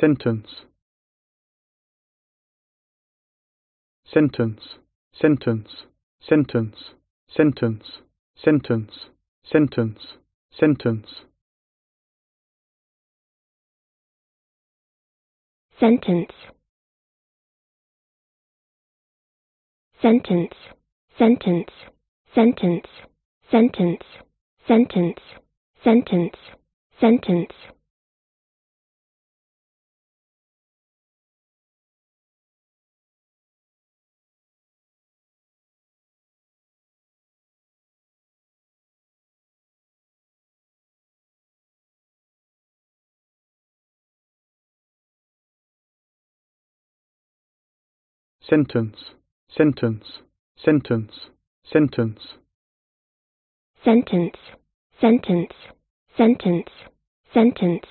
sentence sentence sentence sentence sentence sentence sentence sentence sentence sentence sentence sentence sentence sentence sentence sentence sentence, sentence, sentence, sentence. Sentence, sentence, sentence, sentence.